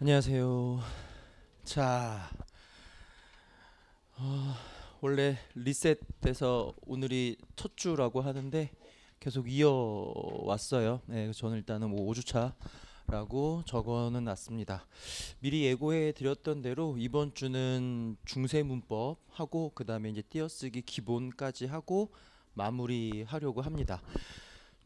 안녕하세요. 자, 어, 원래 리셋돼서 오늘이 첫 주라고 하는데 계속 이어 왔어요. 네, 저는 일단은 뭐 5주차라고 적어는 놨습니다. 미리 예고해 드렸던 대로 이번 주는 중세 문법 하고 그다음에 이제 띄어쓰기 기본까지 하고 마무리하려고 합니다.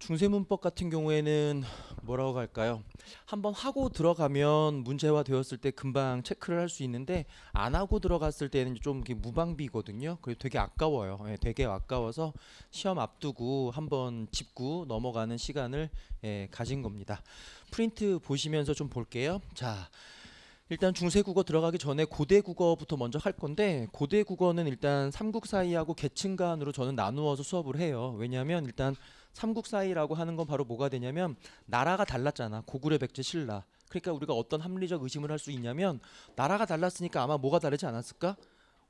중세문법 같은 경우에는 뭐라고 할까요? 한번 하고 들어가면 문제화 되었을 때 금방 체크를 할 수 있는데 안 하고 들어갔을 때는 좀 무방비거든요. 그래서 되게 아까워요. 예, 되게 아까워서 시험 앞두고 한번 짚고 넘어가는 시간을 예, 가진 겁니다. 프린트 보시면서 좀 볼게요. 자. 일단 중세국어 들어가기 전에 고대국어부터 먼저 할 건데 고대국어는 일단 삼국 사이하고 계층 간으로 저는 나누어서 수업을 해요. 왜냐하면 일단 삼국 사이라고 하는 건 바로 뭐가 되냐면 나라가 달랐잖아. 고구려, 백제, 신라. 그러니까 우리가 어떤 합리적 의심을 할 수 있냐면 나라가 달랐으니까 아마 뭐가 다르지 않았을까?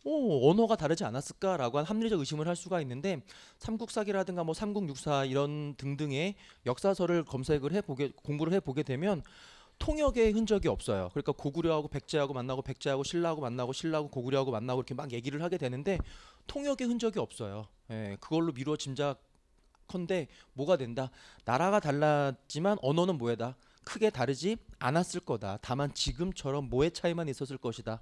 오, 언어가 다르지 않았을까라고 한 합리적 의심을 할 수가 있는데 삼국사기라든가 뭐 삼국육사 이런 등등의 역사서를 검색을 해보게 공부를 해보게 되면 통역의 흔적이 없어요. 그러니까 고구려하고 백제하고 만나고 백제하고 신라하고 만나고 신라하고 고구려하고 만나고 이렇게 막 얘기를 하게 되는데 통역의 흔적이 없어요. 예, 그걸로 미루어 짐작 컨대 뭐가 된다. 나라가 달랐지만 언어는 뭐에다 크게 다르지 않았을 거다. 다만 지금처럼 뭐의 차이만 있었을 것이다.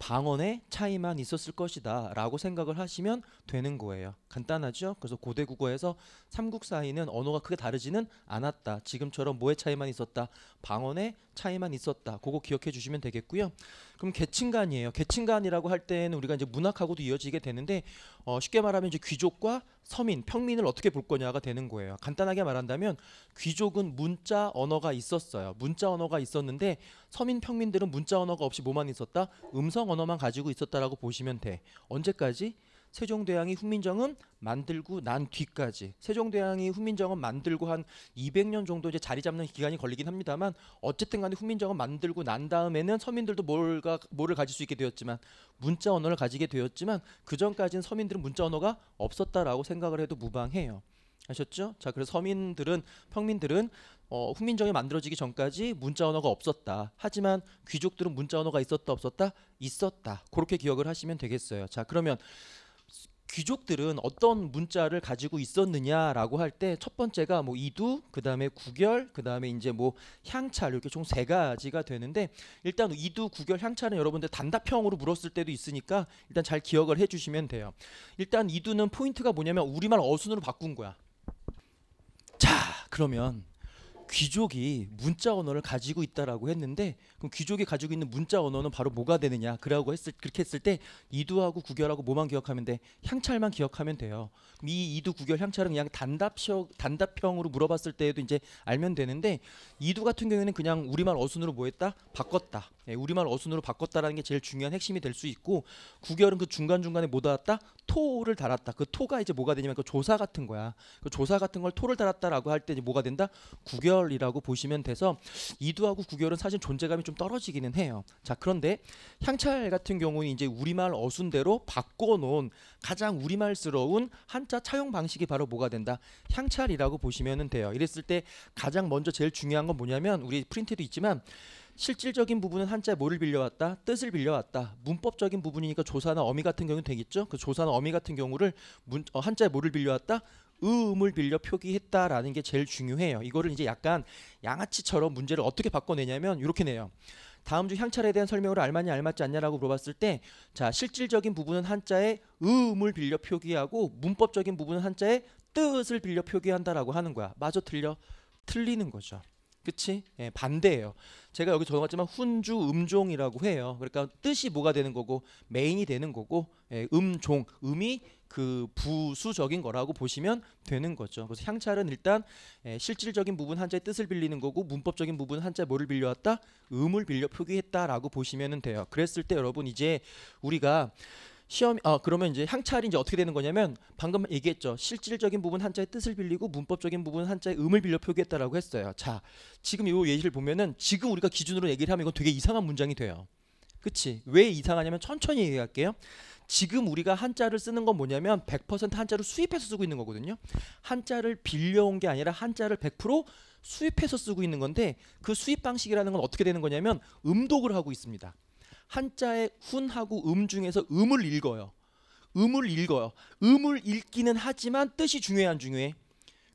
방언의 차이만 있었을 것이다 라고 생각을 하시면 되는 거예요. 간단하죠? 그래서 고대 국어에서 삼국 사이는 언어가 크게 다르지는 않았다. 지금처럼 뭐의 차이만 있었다? 방언의 차이만 있었다. 그거 기억해 주시면 되겠고요. 그럼 계층간이에요. 계층간이라고 할 때는 우리가 이제 문학하고도 이어지게 되는데 어, 쉽게 말하면 이제 귀족과 서민, 평민을 어떻게 볼 거냐가 되는 거예요. 간단하게 말한다면 귀족은 문자 언어가 있었어요. 문자 언어가 있었는데 서민 평민들은 문자 언어가 없이 뭐만 있었다? 음성 언어만 가지고 있었다라고 보시면 돼. 언제까지? 세종대왕이 훈민정음 만들고 난 뒤까지 세종대왕이 훈민정음 만들고 한 200년 정도 이제 자리 잡는 기간이 걸리긴 합니다만 어쨌든 간에 훈민정음 만들고 난 다음에는 서민들도 뭘가 뭘를 가질 수 있게 되었지만 문자 언어를 가지게 되었지만 그 전까지는 서민들은 문자 언어가 없었다라고 생각을 해도 무방해요. 아셨죠? 자, 그래서 서민들은 평민들은 어, 훈민정이 만들어지기 전까지 문자 언어가 없었다. 하지만 귀족들은 문자 언어가 있었다 없었다 있었다. 그렇게 기억을 하시면 되겠어요. 자, 그러면 귀족들은 어떤 문자를 가지고 있었느냐라고 할 때 첫 번째가 뭐 이두, 그다음에 구결, 그다음에 이제 뭐 향찰 이렇게 총 세 가지가 되는데 일단 이두, 구결, 향찰은 여러분들 단답형으로 물었을 때도 있으니까 일단 잘 기억을 해 주시면 돼요. 일단 이두는 포인트가 뭐냐면 우리말 어순으로 바꾼 거야. 자, 그러면 귀족이 문자 언어를 가지고 있다라고 했는데 그럼 귀족이 가지고 있는 문자 언어는 바로 뭐가 되느냐 그라고 했을 그렇게 했을 때 이두하고 구결하고 뭐만 기억하면 돼 향찰만 기억하면 돼요 그럼 이 이두 구결 향찰은 그냥 단답형 단답형으로 물어봤을 때에도 이제 알면 되는데 이두 같은 경우에는 그냥 우리말 어순으로 뭐했다 바꿨다 예, 우리말 어순으로 바꿨다라는 게 제일 중요한 핵심이 될 수 있고 구결은 그 중간 중간에 못왔다 토를 달았다. 그 토가 이제 뭐가 되냐면 그 조사 같은 거야. 그 조사 같은 걸 토를 달았다라고 할 때 이제 뭐가 된다? 구결이라고 보시면 돼서 이두하고 구결은 사실 존재감이 좀 떨어지기는 해요. 자 그런데 향찰 같은 경우는 이제 우리말 어순대로 바꿔놓은 가장 우리말스러운 한자 차용 방식이 바로 뭐가 된다? 향찰이라고 보시면 돼요. 이랬을 때 가장 먼저 제일 중요한 건 뭐냐면 우리 프린트도 있지만 실질적인 부분은 한자에 뭐를 빌려왔다? 뜻을 빌려왔다. 문법적인 부분이니까 조사나 어미 같은 경우는 되겠죠. 그 조사나 어미 같은 경우를 문, 어, 한자에 뭐를 빌려왔다? 의음을 빌려 표기했다라는 게 제일 중요해요. 이거를 이제 약간 양아치처럼 문제를 어떻게 바꿔내냐면 이렇게 내요. 다음 중 향찰에 대한 설명으로 알맞냐 알맞지 않냐라고 물어봤을 때자 실질적인 부분은 한자에 의음을 빌려 표기하고 문법적인 부분은 한자에 뜻을 빌려 표기한다라고 하는 거야. 마저 틀려 틀리는 거죠. 그치? 예, 반대예요. 제가 여기 적어놨지만 훈주 음종이라고 해요. 그러니까 뜻이 뭐가 되는 거고 메인이 되는 거고 예, 음종 음이 그 부수적인 거라고 보시면 되는 거죠. 그래서 향찰은 일단 예, 실질적인 부분 한자의 뜻을 빌리는 거고 문법적인 부분 한자 뭐를 빌려왔다? 음을 빌려 표기했다라고 보시면 돼요. 그랬을 때 여러분 이제 우리가 시험 아 그러면 이제 향찰이 이제 어떻게 되는 거냐면 방금 얘기했죠 실질적인 부분 한자의 뜻을 빌리고 문법적인 부분 한자의 음을 빌려 표기했다라고 했어요 자 지금 요 예시를 보면은 지금 우리가 기준으로 얘기를 하면 이건 되게 이상한 문장이 돼요 그치 왜 이상하냐면 천천히 얘기할게요 지금 우리가 한자를 쓰는 건 뭐냐면 100% 한자를 수입해서 쓰고 있는 거거든요 한자를 빌려온 게 아니라 한자를 100% 수입해서 쓰고 있는 건데 그 수입 방식이라는 건 어떻게 되는 거냐면 음독을 하고 있습니다 한자의 훈하고 음 중에서 음을 읽어요. 음을 읽어요. 음을 읽기는 하지만 뜻이 중요한 중요해?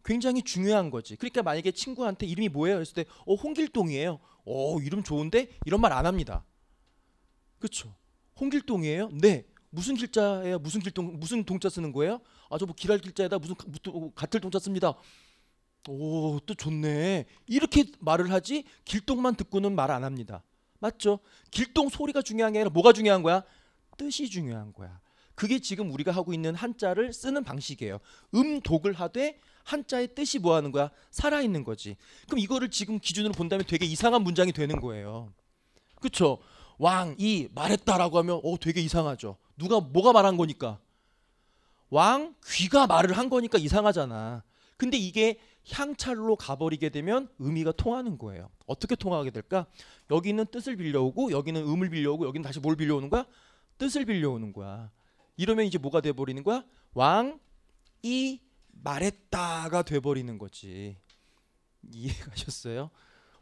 굉장히 중요한 거지. 그러니까 만약에 친구한테 이름이 뭐예요? 했을때 어, 홍길동이에요. 어, 이름 좋은데? 이런 말 안 합니다. 그렇죠? 홍길동이에요? 네. 무슨 길자예요? 무슨 길동 무슨 동자 쓰는 거예요? 아저뭐 길할 길자에다 무슨 같을 동자 씁니다. 오 또 좋네. 이렇게 말을 하지 길동만 듣고는 말 안 합니다. 맞죠? 길동 소리가 중요한 게 아니라 뭐가 중요한 거야? 뜻이 중요한 거야. 그게 지금 우리가 하고 있는 한자를 쓰는 방식이에요. 음독을 하되 한자의 뜻이 뭐 하는 거야? 살아 있는 거지. 그럼 이거를 지금 기준으로 본다면 되게 이상한 문장이 되는 거예요. 그렇죠? 왕이 말했다라고 하면 어 되게 이상하죠. 누가 뭐가 말한 거니까? 왕 귀가 말을 한 거니까 이상하잖아. 근데 이게 향찰로 가버리게 되면 의미가 통하는 거예요. 어떻게 통하게 될까? 여기는 뜻을 빌려오고 여기는 음을 빌려오고 여기는 다시 뭘 빌려오는 거야? 뜻을 빌려오는 거야. 이러면 이제 뭐가 돼버리는 거야? 왕이 말했다가 돼버리는 거지. 이해가셨어요?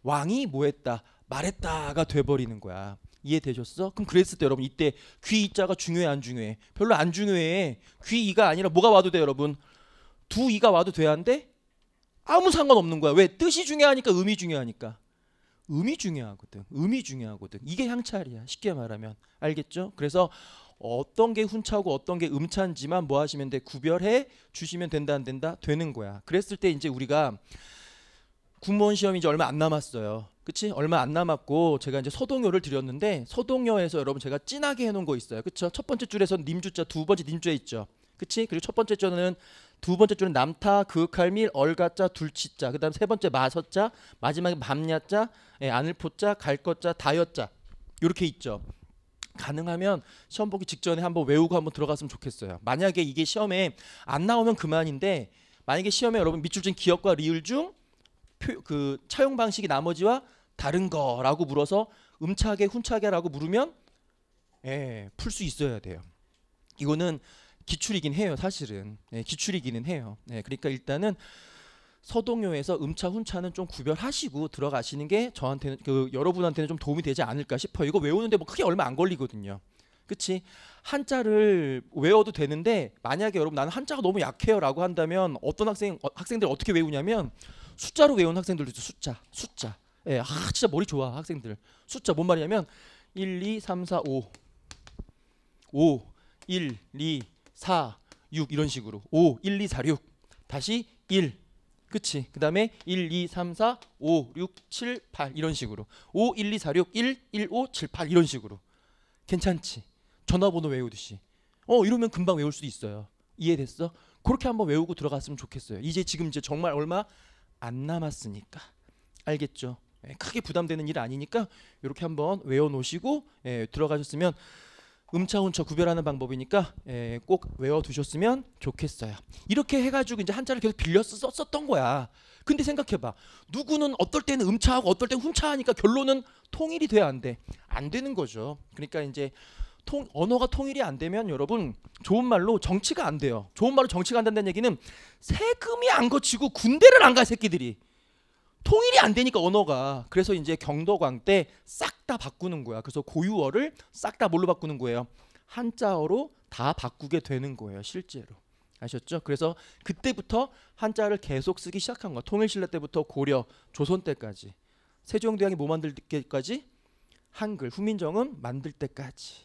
왕이 뭐했다? 말했다가 돼버리는 거야. 이해되셨어? 그럼 그랬을 때 여러분 이때 귀 이자가 중요해 안 중요해? 별로 안 중요해. 귀 이가 아니라 뭐가 와도 돼 여러분? 두 이가 와도 돼야 한데 아무 상관없는 거야. 왜? 뜻이 중요하니까 의미 중요하니까. 의미 중요하거든. 의미 중요하거든. 이게 향찰이야. 쉽게 말하면. 알겠죠? 그래서 어떤 게 훈차고 어떤 게 음차인지만 뭐 하시면 돼? 구별해 주시면 된다 안 된다? 되는 거야. 그랬을 때 이제 우리가 군무원 시험이 이제 얼마 안 남았어요. 그치? 얼마 안 남았고 제가 이제 서동요를 드렸는데 서동요에서 여러분 제가 진하게 해놓은 거 있어요. 그쵸? 첫 번째 줄에서 님주자, 두 번째 님주에 있죠. 그치? 그리고 첫 번째 줄에는 두 번째 줄은 남타, 그윽할밀, 얼가자, 둘치자. 그다음 세 번째 마서자 마지막에 밤야자, 예, 아늘포자, 갈것자, 다여자. 이렇게 있죠. 가능하면 시험 보기 직전에 한번 외우고 한번 들어갔으면 좋겠어요. 만약에 이게 시험에 안 나오면 그만인데 만약에 시험에 여러분 밑줄 친 기억과 리을 중그 차용 방식이 나머지와 다른 거라고 물어서 음차게 훈차게라고 물으면 예, 풀 수 있어야 돼요. 이거는 기출이긴 해요, 사실은. 네, 기출이기는 해요. 네, 그러니까 일단은 서동요에서 음차 훈차는 좀 구별하시고 들어가시는 게 저한테는 그 여러분한테는 좀 도움이 되지 않을까 싶어요. 이거 외우는데 뭐 크게 얼마 안 걸리거든요. 그치 한자를 외워도 되는데 만약에 여러분 나는 한자가 너무 약해요라고 한다면 어떤 학생 어, 학생들 어떻게 외우냐면 숫자로 외운 학생들도 있어 숫자 숫자 예, 아 진짜 머리 좋아 학생들 숫자 뭔 말이냐면 1 2 3 4 5 5 1 2 4, 6 이런 식으로 5, 1, 2, 4, 6 다시 1 그치 그 다음에 1, 2, 3, 4, 5, 6, 7, 8 이런 식으로 5, 1, 2, 4, 6, 1, 1, 5, 7, 8 이런 식으로 괜찮지 전화번호 외우듯이 어 이러면 금방 외울 수도 있어요 이해됐어? 그렇게 한번 외우고 들어갔으면 좋겠어요 이제 지금 이제 정말 얼마 안 남았으니까 알겠죠? 예, 크게 부담되는 일 아니니까 이렇게 한번 외워놓으시고 예, 들어가셨으면 음차운차 구별하는 방법이니까 에, 예, 꼭 외워두셨으면 좋겠어요. 이렇게 해가지고 이제 한자를 계속 빌려 썼었던 거야. 근데 생각해봐. 누구는 어떨 때는 음차하고 어떨 때는 훈차하니까 결론은 통일이 돼야 안 돼. 안 되는 거죠. 그러니까 이제 통, 언어가 통일이 안 되면 여러분 좋은 말로 정치가 안 돼요. 좋은 말로 정치가 안 된다는 얘기는 세금이 안 거치고 군대를 안갈 새끼들이. 통일이 안 되니까 언어가 그래서 이제 경덕왕 때 싹 다 바꾸는 거야. 그래서 고유어를 싹 다 뭘로 바꾸는 거예요? 한자어로 다 바꾸게 되는 거예요, 실제로. 아셨죠? 그래서 그때부터 한자를 계속 쓰기 시작한 거야. 통일신라 때부터 고려, 조선 때까지. 세종대왕이 뭐 만들 때까지? 한글, 후민정음 만들 때까지.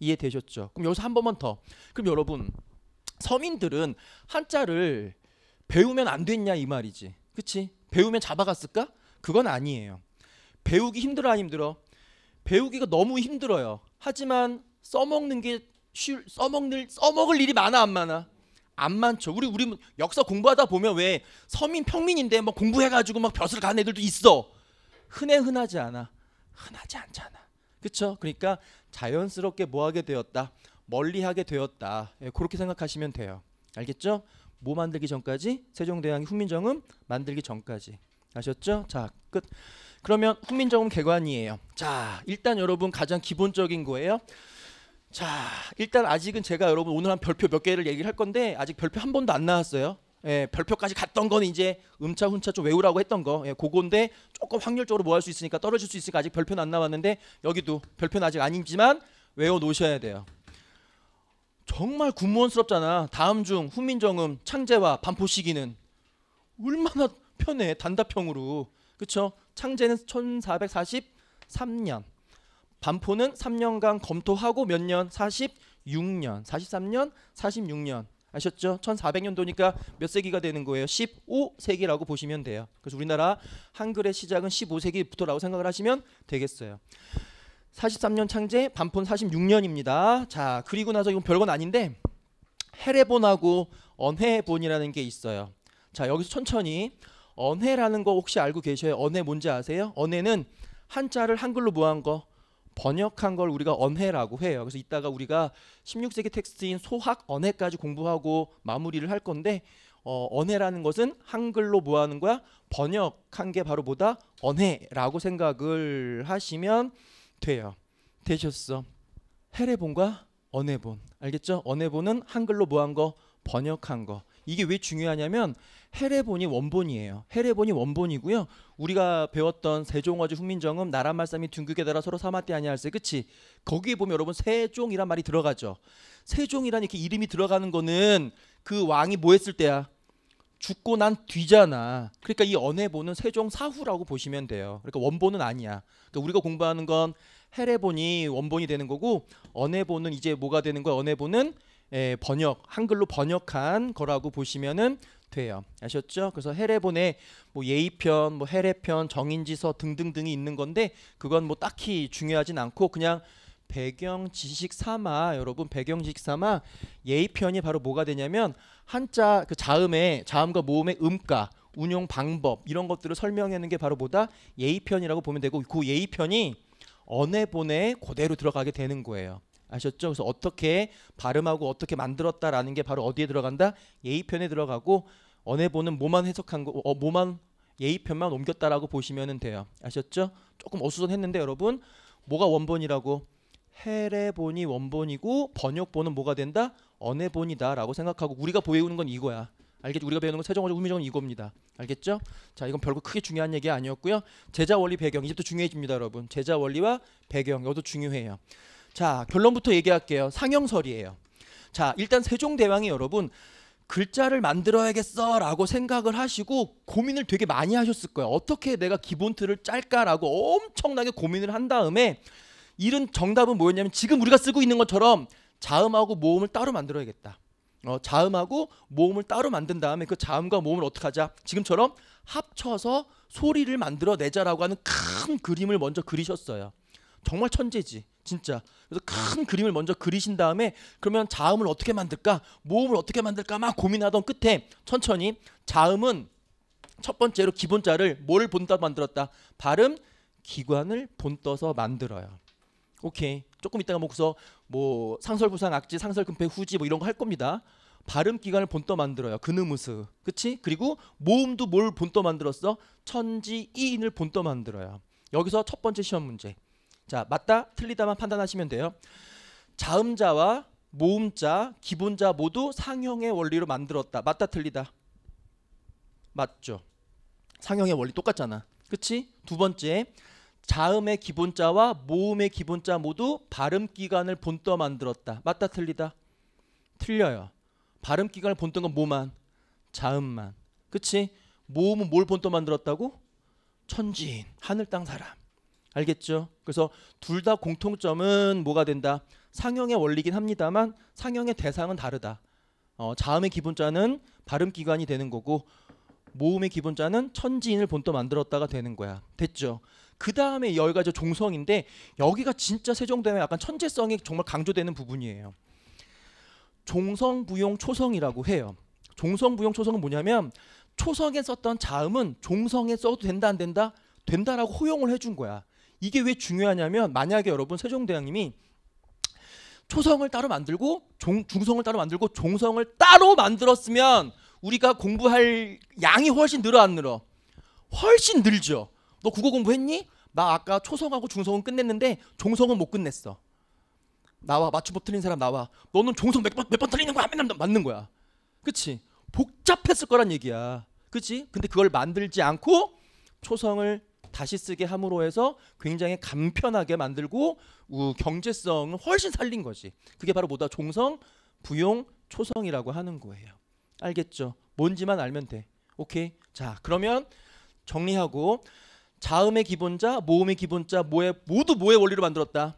이해되셨죠? 그럼 여기서 한 번만 더. 그럼 여러분, 서민들은 한자를 배우면 안 됐냐 이 말이지. 그치? 배우면 잡아갔을까? 그건 아니에요. 배우기 힘들어 안 힘들어? 배우기가 너무 힘들어요. 하지만 써먹는 게 쉬, 써먹는 써먹을 일이 많아 안 많아? 안 많죠. 우리 우리 역사 공부하다 보면 왜 서민 평민인데 뭐 공부해가지고 막 벼슬 가는 애들도 있어. 흔해 흔하지 않아. 흔하지 않잖아. 그렇죠? 그러니까 자연스럽게 뭐 하게 되었다. 멀리 하게 되었다. 예, 그렇게 생각하시면 돼요. 알겠죠? 뭐 만들기 전까지 세종대왕이 훈민정음 만들기 전까지 아셨죠? 자 끝. 그러면 훈민정음 개관이에요. 자 일단 여러분 가장 기본적인 거예요. 자 일단 아직은 제가 여러분 오늘 한 별표 몇 개를 얘기를 할 건데 아직 별표 한 번도 안 나왔어요. 예, 별표까지 갔던 건 이제 음차 훈차 좀 외우라고 했던 거 예, 그건데 조금 확률적으로 뭐 할 수 있으니까 떨어질 수 있으니까 아직 별표는 안 나왔는데 여기도 별표는 아직 아니지만 외워 놓으셔야 돼요. 정말 군무원스럽잖아. 다음 중 훈민정음, 창제와 반포시기는 얼마나 편해 단답형으로. 그쵸? 창제는 1443년. 반포는 3년간 검토하고 몇 년? 46년. 43년, 46년. 아셨죠? 1400년도니까 몇 세기가 되는 거예요? 15세기라고 보시면 돼요. 그래서 우리나라 한글의 시작은 15세기부터라고 생각을 하시면 되겠어요. 43년 창제 반폰 46년입니다. 자 그리고 나서 이건 별건 아닌데 해례본하고 언해본이라는 게 있어요. 자 여기서 천천히 언해라는 거 혹시 알고 계셔요? 언해 뭔지 아세요? 언해는 한자를 한글로 모한 거 번역한 걸 우리가 언해라고 해요. 그래서 이따가 우리가 16세기 텍스트인 소학 언해까지 공부하고 마무리를 할 건데 어, 언해라는 것은 한글로 뭐 하는 거야? 번역한 게 바로 뭐다? 언해라고 생각을 하시면 돼요. 되셨어. 해례본과 언해본 알겠죠? 언해본은 한글로 뭐한 거 번역한 거. 이게 왜 중요하냐면 해례본이 원본이에요. 해례본이 원본이고요. 우리가 배웠던 세종어주 훈민정음 나라말쌈이둥극에다라 서로 삼마띠 아니할세 그치? 거기에 보면 여러분 세종이란 말이 들어가죠. 세종이란 이렇게 이름이 들어가는 거는 그 왕이 뭐 했을 때야? 죽고 난 뒤잖아. 그러니까 이 언해보는 세종 사후라고 보시면 돼요. 그러니까 원본은 아니야. 그러니까 우리가 공부하는 건 해례본이 원본이 되는 거고 언해보는 이제 뭐가 되는 거야? 언해보는 예, 번역 한글로 번역한 거라고 보시면은 돼요. 아셨죠? 그래서 해례본에 뭐 예의편, 뭐 해례편, 정인지서 등등등이 있는 건데 그건 뭐 딱히 중요하진 않고 그냥 배경 지식 삼아 여러분 배경 지식 삼아 예의편이 바로 뭐가 되냐면 한자 그 자음의 자음과 모음의 음가 운용 방법 이런 것들을 설명하는 게 바로 보다 예의편이라고 보면 되고 그 예의편이 언해본에 그대로 들어가게 되는 거예요. 아셨죠? 그래서 어떻게 발음하고 어떻게 만들었다라는 게 바로 어디에 들어간다? 예의편에 들어가고 언해본은 뭐만 해석한 거, 어, 뭐만 예의편만 옮겼다라고 보시면 돼요. 아셨죠? 조금 어수선했는데 여러분 뭐가 원본이라고 해례본이 원본이고 번역본은 뭐가 된다? 언해본이다라고 생각하고 우리가 보여오는 건 이거야. 알겠죠? 우리가 배우는 건세종어적 후미정은 이겁니다. 알겠죠? 자, 이건 별거 크게 중요한 얘기 아니었고요. 제자 원리 배경 이제또 중요해집니다, 여러분. 제자 원리와 배경 이것도 중요해요. 자, 결론부터 얘기할게요. 상형설이에요. 자, 일단 세종대왕이 여러분 글자를 만들어야겠어라고 생각을 하시고 고민을 되게 많이 하셨을 거예요. 어떻게 내가 기본틀을 짤까라고 엄청나게 고민을 한 다음에 이런 정답은 뭐였냐면 지금 우리가 쓰고 있는 것처럼 자음하고 모음을 따로 만들어야겠다. 어, 자음하고 모음을 따로 만든 다음에 그 자음과 모음을 어떻게 하자? 지금처럼 합쳐서 소리를 만들어내자라고 하는 큰 그림을 먼저 그리셨어요. 정말 천재지, 진짜. 그래서 큰 그림을 먼저 그리신 다음에 그러면 자음을 어떻게 만들까? 모음을 어떻게 만들까? 막 고민하던 끝에 천천히 자음은 첫 번째로 기본자를 뭘 본따 만들었다? 발음 기관을 본떠서 만들어요. 오케이. 조금 있다가 먹고서 뭐 상설 부상 악지, 상설 금패 후지 뭐 이런 거 할 겁니다. 발음 기관을 본떠 만들어요. 그느무스. 그치? 그리고 모음도 뭘 본떠 만들었어? 천지 이인을 본떠 만들어요. 여기서 첫 번째 시험 문제. 자, 맞다, 틀리다만 판단하시면 돼요. 자음자와 모음자, 기본자 모두 상형의 원리로 만들었다. 맞다, 틀리다. 맞죠? 상형의 원리 똑같잖아. 그치? 두 번째, 자음의 기본자와 모음의 기본자 모두 발음 기관을 본떠 만들었다. 맞다 틀리다? 틀려요. 발음 기관을 본떠 건 뭐만? 자음만. 그치? 모음은 뭘 본떠 만들었다고? 천지인, 하늘 땅 사람. 알겠죠? 그래서 둘 다 공통점은 뭐가 된다? 상형의 원리긴 합니다만 상형의 대상은 다르다. 어, 자음의 기본자는 발음 기관이 되는 거고 모음의 기본자는 천지인을 본떠 만들었다가 되는 거야. 됐죠? 그 다음에 여기가 저 종성인데 여기가 진짜 세종대왕의 약간 천재성이 정말 강조되는 부분이에요. 종성부용 초성이라고 해요. 종성부용 초성은 뭐냐면 초성에 썼던 자음은 종성에 써도 된다 안 된다 된다라고 허용을 해준 거야. 이게 왜 중요하냐면 만약에 여러분 세종대왕님이 초성을 따로 만들고 종, 중성을 따로 만들고 종성을 따로 만들었으면 우리가 공부할 양이 훨씬 늘어 안 늘어? 훨씬 늘죠. 너 국어 공부했니? 나 아까 초성하고 중성은 끝냈는데 종성은 못 끝냈어. 나와 맞춤법 틀린 사람 나와. 너는 종성 몇 번 몇 번 틀리는 거야? 맨날 맞는 거야. 그치? 복잡했을 거란 얘기야. 그치? 근데 그걸 만들지 않고 초성을 다시 쓰게 함으로 해서 굉장히 간편하게 만들고 우, 경제성을 훨씬 살린 거지. 그게 바로 뭐다? 종성, 부용, 초성이라고 하는 거예요. 알겠죠? 뭔지만 알면 돼. 오케이. 자, 그러면 정리하고 자음의 기본자, 모음의 기본자 모의, 모두 모의 원리로 만들었다.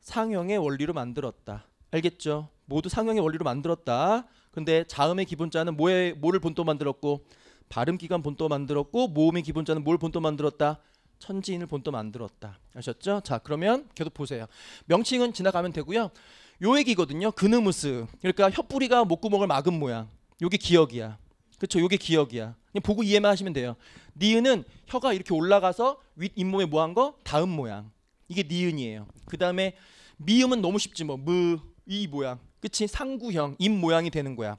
상형의 원리로 만들었다. 알겠죠? 모두 상형의 원리로 만들었다. 근데 자음의 기본자는 뭐에 뭐를 본토 만들었고 발음 기관 본토 만들었고 모음의 기본자는 뭘 본토 만들었다? 천지인을 본토 만들었다. 아셨죠? 자, 그러면 계속 보세요. 명칭은 지나가면 되고요. 요액이거든요. 그느무스. 그러니까 혀뿌리가 목구멍을 막은 모양. 요게 기억이야. 그렇죠. 요게 기억이야. 그냥 보고 이해만 하시면 돼요. 니은은 혀가 이렇게 올라가서 윗 잇몸에 뭐 한 거? 다음 모양. 이게 니은이에요. 그다음에 미음은 너무 쉽지 뭐. 무, 이 모양. 그치? 상구형, 입 모양이 되는 거야.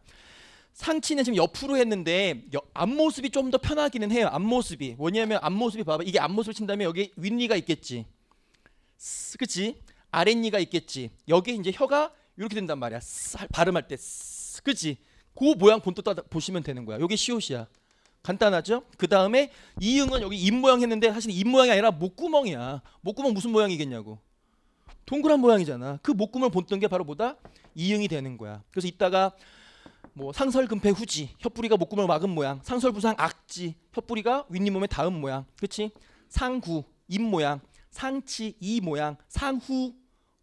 상치는 지금 옆으로 했는데 앞모습이 좀 더 편하기는 해요. 앞모습이. 뭐냐면 앞모습이 봐봐. 이게 앞모습을 친다면 여기 윗니가 있겠지. 그치? 아랫니가 있겠지. 여기 이제 혀가 이렇게 된단 말이야. 발음할 때. 그치? 그 모양 본뜻 따 보시면 되는 거야. 여기 시옷이야. 간단하죠? 그 다음에 이응은 여기 입 모양 했는데 사실 입 모양이 아니라 목구멍이야. 목구멍 무슨 모양이겠냐고. 동그란 모양이잖아. 그 목구멍을 본뜬 게 바로 뭐다? 이응이 되는 거야. 그래서 이따가 뭐 상설금패 후지, 혀뿌리가 목구멍을 막은 모양, 상설부상 악지, 혀뿌리가 윗니몸에 닿은 모양, 그렇지? 상구 입 모양, 상치 이 모양, 상후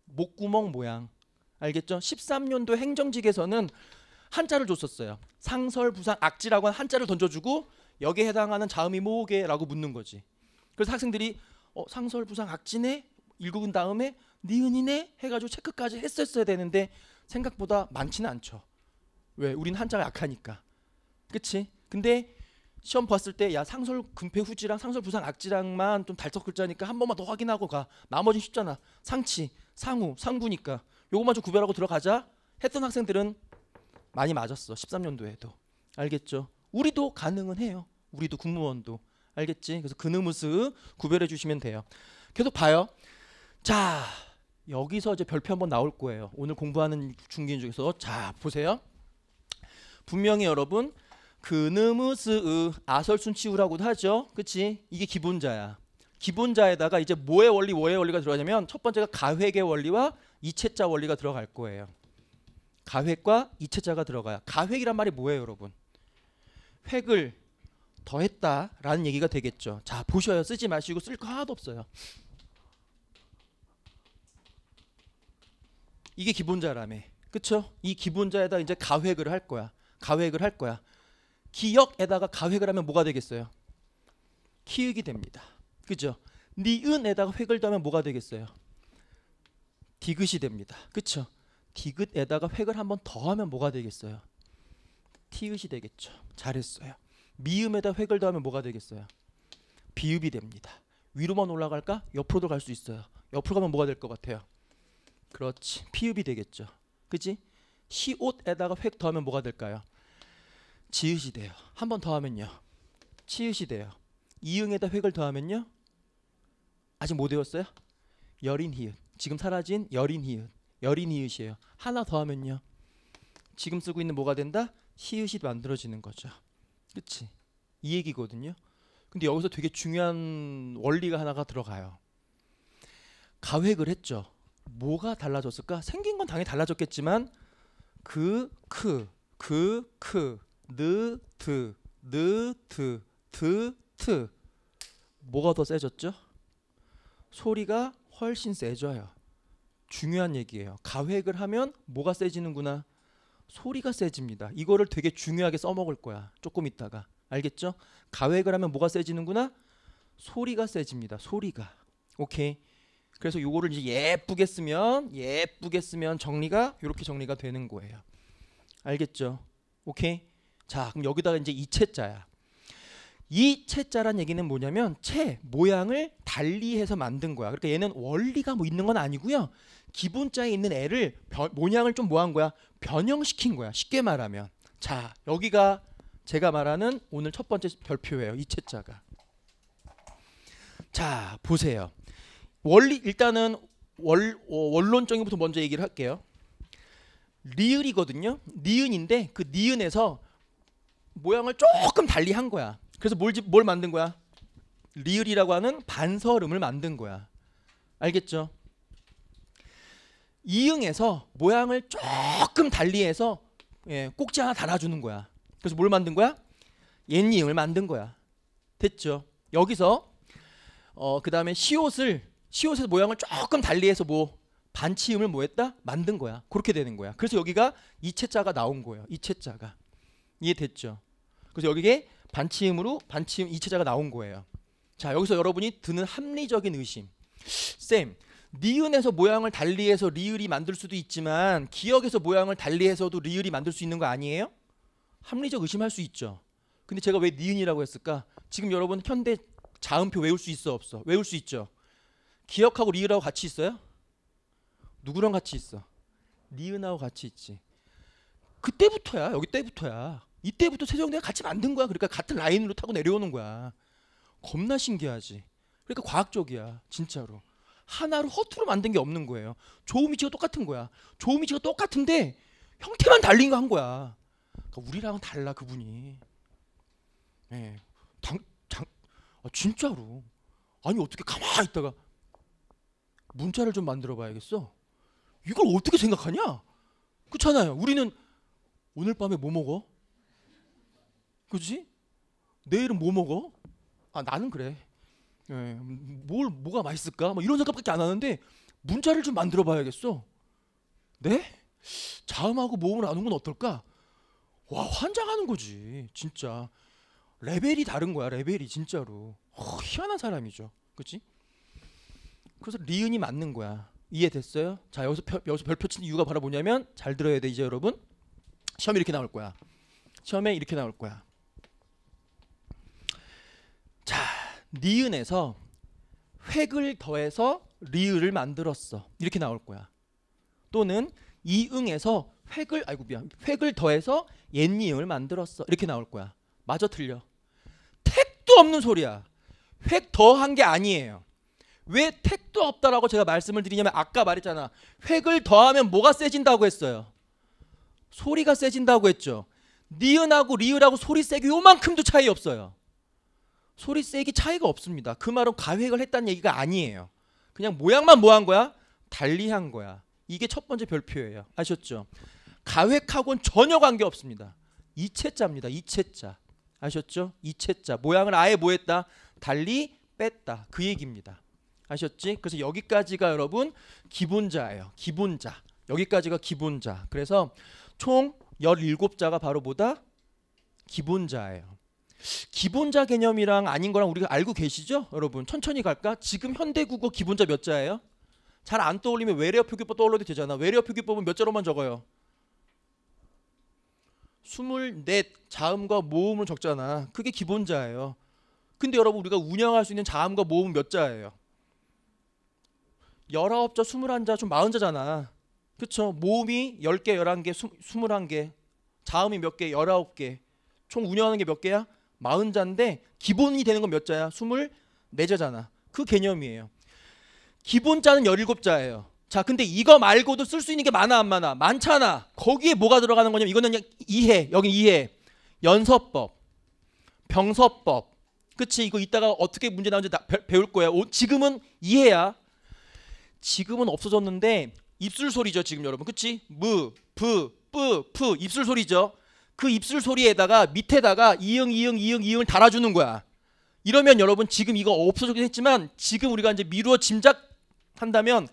목구멍 모양. 알겠죠? 13년도 행정직에서는 한자를 줬었어요. 상설부상 악지라고 한 한자를 던져주고 여기에 해당하는 자음이 뭐게라고 묻는 거지. 그래서 학생들이 어, 상설부상 악지네 읽은 다음에 니은이네 해가지고 체크까지 했었어야 되는데 생각보다 많지는 않죠. 왜? 우린 한자가 약하니까. 그치? 근데 시험 봤을 때 야 상설 금패 후지랑 상설 부상 악지랑만 좀 달석 글자니까 한 번만 더 확인하고 가. 나머진 쉽잖아. 상치, 상우, 상부니까 요것만 좀 구별하고 들어가자. 했던 학생들은 많이 맞았어. 13년도에도. 알겠죠? 우리도 가능은 해요. 우리도 국무원도 알겠지? 그래서 그느무스 구별해 주시면 돼요. 계속 봐요. 자, 여기서 이제 별표 한번 나올 거예요. 오늘 공부하는 중기인 중에서 자, 보세요. 분명히 여러분 그느무스의 아설순치우라고도 하죠. 그치? 이게 기본자야. 기본자에다가 이제 뭐의 원리, 뭐의 원리가 들어가냐면 첫 번째가 가획의 원리와 이체자 원리가 들어갈 거예요. 가획과 이체자가 들어가요. 가획이란 말이 뭐예요, 여러분? 획을 더했다라는 얘기가 되겠죠. 자, 보셔요. 쓰지 마시고 쓸 거 하나도 없어요. 이게 기본자라며. 그쵸? 이 기본자에다 이제 가획을 할 거야. 가획을 할 거야. 기억에다가 가획을 하면 뭐가 되겠어요? 키읔이 됩니다. 그죠? 니은에다가 획을 더하면 뭐가 되겠어요? 디귿이 됩니다. 그쵸? 디귿에다가 획을 한번 더 하면 뭐가 되겠어요? 티읕이 되겠죠. 잘했어요. 미음에다 획을 더하면 뭐가 되겠어요? 비읍이 됩니다. 위로만 올라갈까? 옆으로도 갈 수 있어요. 옆으로 가면 뭐가 될 것 같아요? 그렇지. 피읍이 되겠죠. 그지? 시옷에다가 획 더하면 뭐가 될까요? 지읒이 돼요. 한 번 더 하면요. 치읒이 돼요. 이응에다 획을 더하면요. 아직 못 외웠어요? 여린 히읗. 지금 사라진 여린 히읗. 여린 이웃이에요. 하나 더 하면요. 지금 쓰고 있는 뭐가 된다? 시읗이 만들어지는 거죠. 그치이 얘기거든요. 근데 여기서 되게 중요한 원리가 하나가 들어가요. 가획을 했죠. 뭐가 달라졌을까? 생긴 건 당연히 달라졌겠지만 그, 크, 그, 크, 느, 드, 느, 드, 드, 트 뭐가 더 세졌죠? 소리가 훨씬 세져요. 중요한 얘기예요. 가획을 하면 뭐가 세지는구나. 소리가 세집니다. 이거를 되게 중요하게 써먹을 거야. 조금 있다가. 알겠죠? 가획을 하면 뭐가 세지는구나? 소리가 세집니다. 소리가. 오케이. 그래서 요거를 이제 예쁘게 쓰면 예쁘게 쓰면 정리가 이렇게 정리가 되는 거예요. 알겠죠? 오케이. 자, 그럼 여기다가 이제 이체자야. 이 채자란 얘기는 뭐냐면 채 모양을 달리해서 만든 거야. 그러니까 얘는 원리가 뭐 있는 건 아니고요. 기본자에 있는 애를 변, 모양을 좀 뭐한 거야? 변형시킨 거야. 쉽게 말하면. 자, 여기가 제가 말하는 오늘 첫 번째 별표예요. 이 채자가. 자, 보세요. 원리 일단은 월, 어, 원론적인 부터 먼저 얘기를 할게요. 리을이거든요. 니은인데 그 니은에서 모양을 조금 달리 한 거야. 그래서 뭘, 뭘 만든 거야? 리을이라고 하는 반설음을 만든 거야. 알겠죠? 이응에서 모양을 조금 달리해서 예, 꼭지 하나 달아주는 거야. 그래서 뭘 만든 거야? 옛 이응을 만든 거야. 됐죠? 여기서 어, 그 다음에 시옷을 시옷에서 모양을 조금 달리해서 뭐 반치음을 뭐했다? 만든 거야. 그렇게 되는 거야. 그래서 여기가 이채자가 나온 거예요. 이채자가 이해됐죠? 그래서 여기에 반치음으로 반치음 이체자가 나온 거예요. 자 여기서 여러분이 드는 합리적인 의심. 쌤 니은에서 모양을 달리해서 리을이 만들 수도 있지만 기억에서 모양을 달리해서도 리을이 만들 수 있는 거 아니에요? 합리적 의심할 수 있죠. 근데 제가 왜 니은이라고 했을까? 지금 여러분 현대 자음표 외울 수 있어 없어? 외울 수 있죠. 기억하고 리을하고 같이 있어요? 누구랑 같이 있어? 니은하고 같이 있지. 그때부터야. 여기 때부터야. 이때부터 세종대가 같이 만든 거야. 그러니까 같은 라인으로 타고 내려오는 거야. 겁나 신기하지. 그러니까 과학적이야. 진짜로. 하나로 허투루 만든 게 없는 거예요. 조음위치가 똑같은 거야. 조음위치가 똑같은데 형태만 달린 거 한 거야. 그러니까 우리랑은 달라 그분이. 예. 네. 당, 장, 아, 진짜로. 아니 어떻게 가만히 있다가 문자를 좀 만들어 봐야겠어. 이걸 어떻게 생각하냐? 그렇잖아요. 우리는 오늘 밤에 뭐 먹어? 그지? 내일은 뭐 먹어? 아 나는 그래. 예, 뭘 뭐가 맛있을까? 뭐 이런 생각밖에 안 하는데 문자를 좀 만들어 봐야겠어. 네? 자음하고 모음을 나는건 어떨까? 와 환장하는 거지 진짜 레벨이 다른 거야 레벨이 진짜로 어, 희한한 사람이죠 그치? 그래서 리은이 맞는 거야 이해됐어요? 자 여기서, 펴, 여기서 별표 친 이유가 바로 뭐냐면 잘 들어야 돼 이제 여러분 시험이 이렇게 나올 거야 시험에 이렇게 나올 거야 니은에서 획을 더해서 리을을 만들었어. 이렇게 나올 거야. 또는 이응에서 획을 아이고 미안. 획을 더해서 옛니응을 만들었어. 이렇게 나올 거야. 마저 틀려. 택도 없는 소리야. 획 더한 게 아니에요. 왜 택도 없다라고 제가 말씀을 드리냐면 아까 말했잖아. 획을 더하면 뭐가 세진다고 했어요. 소리가 세진다고 했죠. 니은하고 리을하고 소리 세기 요만큼도 차이 없어요. 소리 세기 차이가 없습니다. 그 말은 가획을 했다는 얘기가 아니에요. 그냥 모양만 뭐 한 거야? 달리한 거야. 이게 첫 번째 별표예요. 아셨죠? 가획하고는 전혀 관계 없습니다. 이체자입니다. 이체자. 아셨죠? 이체자. 모양을 아예 뭐 했다? 달리 뺐다. 그 얘기입니다. 아셨지? 그래서 여기까지가 여러분 기본자예요. 기본자. 여기까지가 기본자. 그래서 총 17자가 바로 보다 기본자예요. 기본자 개념이랑 아닌 거랑 우리가 알고 계시죠? 여러분 천천히 갈까? 지금 현대 국어 기본자 몇 자예요? 잘 안 떠올리면 외래어 표기법 떠올려도 되잖아. 외래어 표기법은 몇 자로만 적어요? 24 자음과 모음을 적잖아. 그게 기본자예요. 근데 여러분 우리가 운영할 수 있는 자음과 모음은 몇 자예요? 19자, 21자, 좀 40자잖아. 그쵸? 모음이 10개, 11개, 21개. 자음이 몇 개? 19개. 총 운영하는 게 몇 개야? 마흔 자인데 기본이 되는 건 몇 자야? 스물 네 자잖아. 그 개념이에요. 기본 자는 열일곱 자예요. 자, 근데 이거 말고도 쓸 수 있는 게 많아 안 많아? 많잖아. 거기에 뭐가 들어가는 거냐면 이거는 이해. 여기 이해. 연서법. 병서법. 그치 이거 이따가 어떻게 문제 나오는지 다 배울 거야. 오, 지금은 이해야. 지금은 없어졌는데 입술 소리죠, 지금 여러분. 그치 무, 부, 뿌, 푸 입술 소리죠. 그 입술 소리에다가 밑에다가 이응 이응 이응 이응을 달아주는 거야. 이러면 여러분 지금 이거 없어졌긴 했지만 지금 우리가 이제 미루어 짐작한다면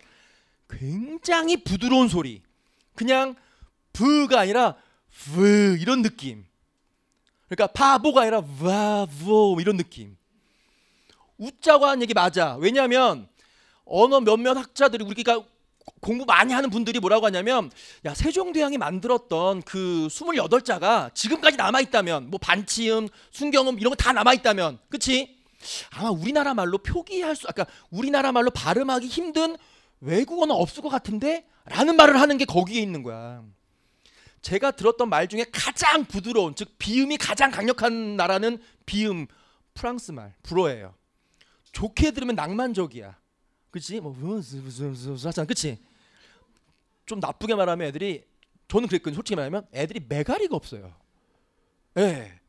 굉장히 부드러운 소리. 그냥 브가 아니라 브 이런 느낌. 그러니까 바보가 아니라 와보 이런 느낌. 웃자고 한 얘기 맞아. 왜냐하면 언어 몇몇 학자들이 우리가 공부 많이 하는 분들이 뭐라고 하냐면 야 세종대왕이 만들었던 그 28자가 지금까지 남아 있다면 뭐 반치음, 순경음 이런 거 다 남아 있다면 그치 아마 우리나라 말로 표기할 수 아까 그러니까 우리나라 말로 발음하기 힘든 외국어는 없을 것 같은데 라는 말을 하는 게 거기에 있는 거야. 제가 들었던 말 중에 가장 부드러운 즉 비음이 가장 강력한 나라는 비음 프랑스 말 불어예요. 좋게 들으면 낭만적이야. 그치? 뭐 무슨 무슨 무슨 하잖아, 그치? 좀 나쁘게 말하면 애들이 저는 그랬거든요. 솔직히 말하면 애들이 메가리가 없어요. 예. 네.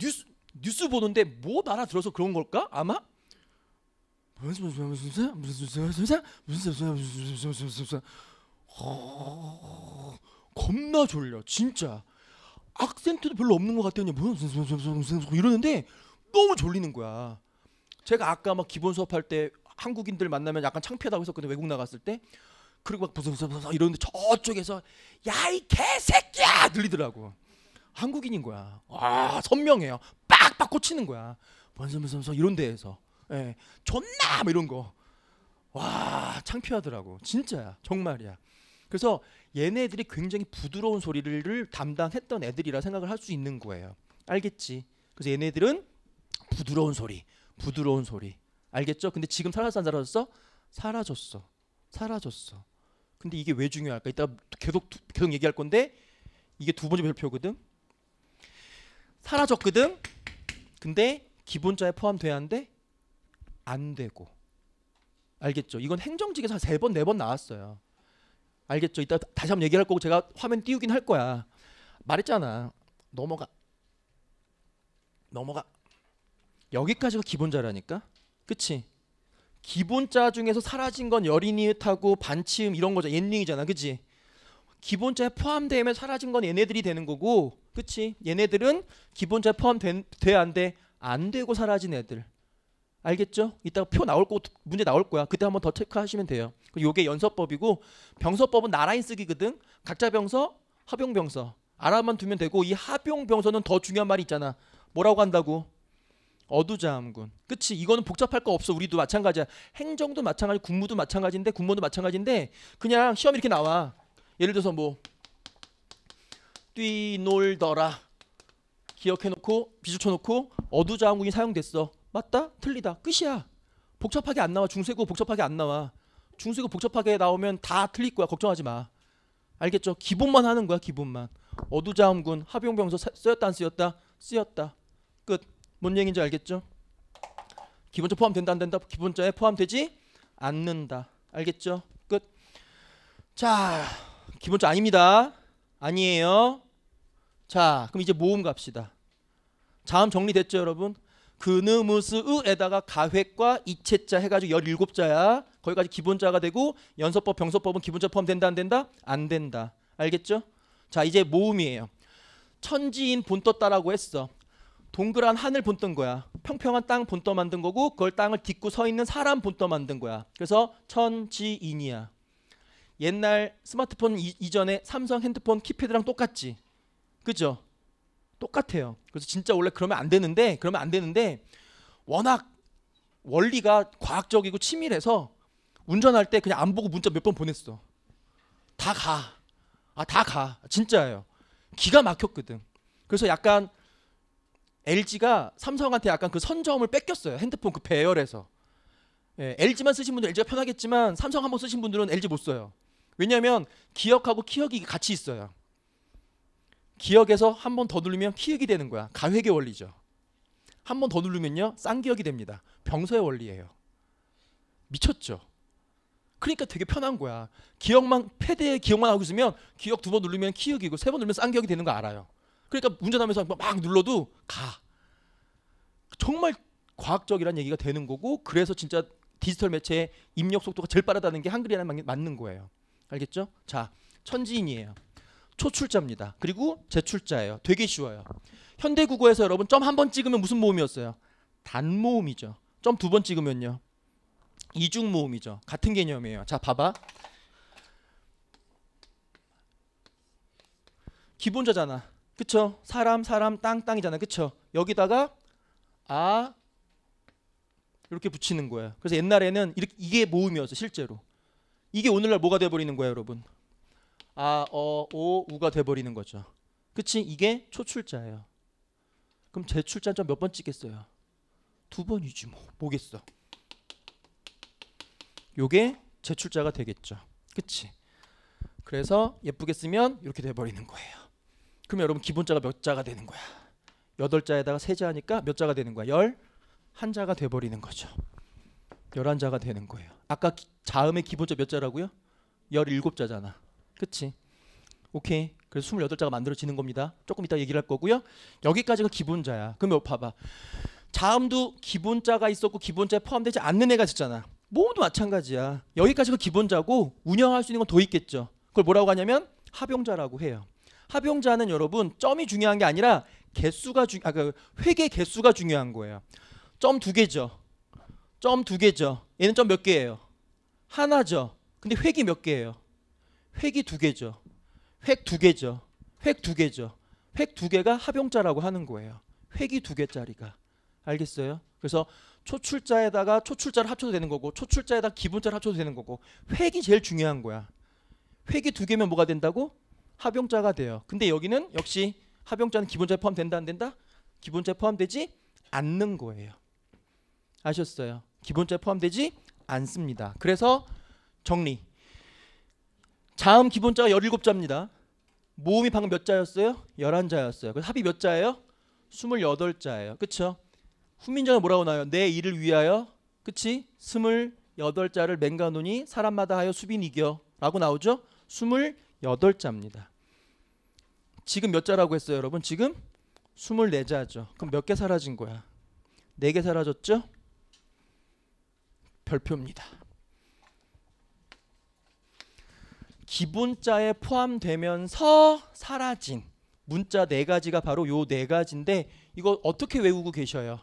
뉴스 뉴스 보는데 뭐 알아들어서 그런 걸까? 아마 무슨 무슨 무슨 무슨 무슨 무슨 무슨 무슨 무슨 무슨 겁나 졸려 진짜 악센트도 별로 없는 것 같아요 무슨 무슨 무슨 무슨 이러는데 너무 졸리는 거야 제가 아까 막 기본 수업할 때 한국인들 만나면 약간 창피하다고 했었거든 외국 나갔을 때. 그리고 막 부서 서서이런데 저쪽에서 야 이 개새끼야 들리더라고. 한국인인 거야. 아 선명해요. 빡빡 꽂히는 거야. 번섬번섬 이런 데에서 예, 존나 막 이런 거. 와 창피하더라고. 진짜야 정말이야. 그래서 얘네들이 굉장히 부드러운 소리를 담당했던 애들이라 생각을 할 수 있는 거예요. 알겠지? 그래서 얘네들은 부드러운 소리, 부드러운 소리, 알겠죠? 근데 지금 살아졌어안 사라졌어? 사라졌어. 사라졌어. 근데 이게 왜 중요할까? 이따 계속 계속 얘기할 건데 이게 두 번째 별표거든. 사라졌거든. 근데 기본자에 포함돼야 한는데안 되고. 알겠죠? 이건 행정직에서 세 번, 네 번 나왔어요. 알겠죠? 이따 다시 한번 얘기할 거고 제가 화면 띄우긴 할 거야. 말했잖아. 넘어가. 넘어가. 여기까지가 기본자라니까. 그치? 기본자 중에서 사라진 건 여린이읒하고 반치음 이런 거죠. 옛링이잖아 그치? 기본자에 포함되면 사라진 건 얘네들이 되는 거고 그치? 얘네들은 기본자에 포함돼 안 돼? 안 되고 사라진 애들 알겠죠? 이따가 표 나올 거 문제 나올 거야. 그때 한번 더 체크하시면 돼요. 요게 연서법이고 병서법은 나라인 쓰기거든. 각자 병서, 합용 병서. 알아만 두면 되고 이 합용 병서는 더 중요한 말이 있잖아. 뭐라고 한다고? 어두자함군. 그치? 이거는 복잡할 거 없어. 우리도 마찬가지야. 행정도 마찬가지, 국무도 마찬가지인데 군무도 마찬가지인데 그냥 시험 이렇게 나와. 예를 들어서 뭐 뛰놀더라 기억해놓고 비추쳐놓고 어두자함군이 사용됐어. 맞다? 틀리다. 끝이야. 복잡하게 안 나와. 중세고 복잡하게 안 나와. 중세고 복잡하게 나오면 다 틀릴 거야. 걱정하지 마. 알겠죠? 기본만 하는 거야. 기본만. 어두자함군 합용병서 쓰였다 안 쓰였다? 쓰였다. 끝. 뭔 얘기인지 알겠죠? 기본자 포함된다 안 된다? 기본자에 포함되지 않는다. 알겠죠? 끝. 자, 기본자 아닙니다. 아니에요. 자, 그럼 이제 모음 갑시다. 자음 정리됐죠, 여러분? 그느무스에다가 가획과 이체자 해가지고 17자야. 거기까지 기본자가 되고 연서법, 병서법은 기본자 포함된다 안 된다? 안 된다. 알겠죠? 자, 이제 모음이에요. 천지인 본떴다라고 했어. 동그란 하늘 본떠 거야. 평평한 땅 본떠 만든 거고 그걸 땅을 딛고 서 있는 사람 본떠 만든 거야. 그래서 천지인이야. 옛날 스마트폰 이, 전에 삼성 핸드폰 키패드랑 똑같지. 그죠? 똑같아요. 그래서 진짜 원래 그러면 안 되는데 그러면 안 되는데 워낙 원리가 과학적이고 치밀해서 운전할 때 그냥 안 보고 문자 몇 번 보냈어. 다 가. 아, 다 가. 진짜예요. 기가 막혔거든. 그래서 약간 LG가 삼성한테 약간 그 선점을 뺏겼어요. 핸드폰 그 배열에서. 예, LG만 쓰신 분들 LG가 편하겠지만 삼성 한번 쓰신 분들은 LG 못 써요. 왜냐하면 기억하고 키역이 같이 있어요. 기억에서 한 번 더 누르면 키역이 되는 거야. 가획의 원리죠. 한 번 더 누르면요 쌍기역이 됩니다. 병서의 원리예요. 미쳤죠. 그러니까 되게 편한 거야. 기억만 패드에 기억만 하고 있으면 기억 두 번 누르면 키역이고 세 번 누르면 쌍기역이 되는 거 알아요. 그러니까 운전하면서 막 눌러도 가. 정말 과학적이라는 얘기가 되는 거고 그래서 진짜 디지털 매체의 입력 속도가 제일 빠르다는 게 한글이라는 맞는 거예요. 알겠죠? 자, 천지인이에요. 초출자입니다. 그리고 제출자예요. 되게 쉬워요. 현대 국어에서 여러분 점 한 번 찍으면 무슨 모음이었어요? 단모음이죠. 점 두 번 찍으면요. 이중 모음이죠. 같은 개념이에요. 자, 봐봐. 기본자잖아. 그쵸? 사람, 사람, 땅, 땅이잖아요. 그쵸? 여기다가 아 이렇게 붙이는 거예요. 그래서 옛날에는 이렇게, 이게 모음이었어 실제로. 이게 오늘날 뭐가 돼버리는 거예요, 여러분? 아, 어, 오, 우가 돼버리는 거죠. 그치? 이게 초출자예요. 그럼 제 출자는 좀몇 번 찍겠어요? 두 번이지 뭐. 뭐겠어? 요게 제 출자가 되겠죠. 그치? 그래서 예쁘게 쓰면 이렇게 돼버리는 거예요. 그럼 여러분 기본자가 몇 자가 되는 거야? 여덟 자에다가 세 자니까 하몇 자가 되는 거야? 열 한 자가 돼버리는 거죠. 열한 자가 되는 거예요. 아까 기, 자음의 기본자 몇 자라고요? 열일곱 자잖아. 그치? 오케이. 그래서 스물여덟 자가 만들어지는 겁니다. 조금 이따 얘기를 할 거고요. 여기까지가 기본자야. 그럼면 봐봐. 자음도 기본자가 있었고 기본자에 포함되지 않는 애가 있잖아. 었 모두 마찬가지야. 여기까지가 기본자고 운영할 수 있는 건 더 있겠죠. 그걸 뭐라고 하냐면 합용자라고 해요. 합용자는 여러분 점이 중요한 게 아니라 개수가 중아그 회계 개수가 중요한 거예요. 점 두 개죠. 점 두 개죠. 얘는 점 몇 개예요? 하나죠. 근데 획이 몇 개예요? 획이 두 개죠. 획 두 개죠. 획 두 개죠. 획 두 개가 합용자라고 하는 거예요. 획이 두 개짜리가. 알겠어요? 그래서 초출자에다가 초출자를 합쳐도 되는 거고 초출자에다 기본자를 합쳐도 되는 거고 획이 제일 중요한 거야. 획이 두 개면 뭐가 된다고? 합용자가 돼요. 근데 여기는 역시 합용자는 기본자에 포함된다 안 된다? 기본자에 포함되지 않는 거예요. 아셨어요? 기본자에 포함되지 않습니다. 그래서 정리. 자음 기본자가 17자입니다. 모음이 방금 몇 자였어요? 11자였어요. 그 합이 몇 자예요? 28자예요. 그렇죠? 훈민정에 뭐라고 나와요? 내 일을 위하여 그치? 28자를 맹가노니 사람마다 하여 수빈 이겨 라고 나오죠? 28 8자입니다. 지금 몇 자라고 했어요, 여러분? 지금 24자죠. 그럼 몇 개 사라진 거야? 4개 사라졌죠? 별표입니다. 기본자에 포함되면서 사라진 문자 네 가지가 바로 요 네 가지인데 이거 어떻게 외우고 계셔요?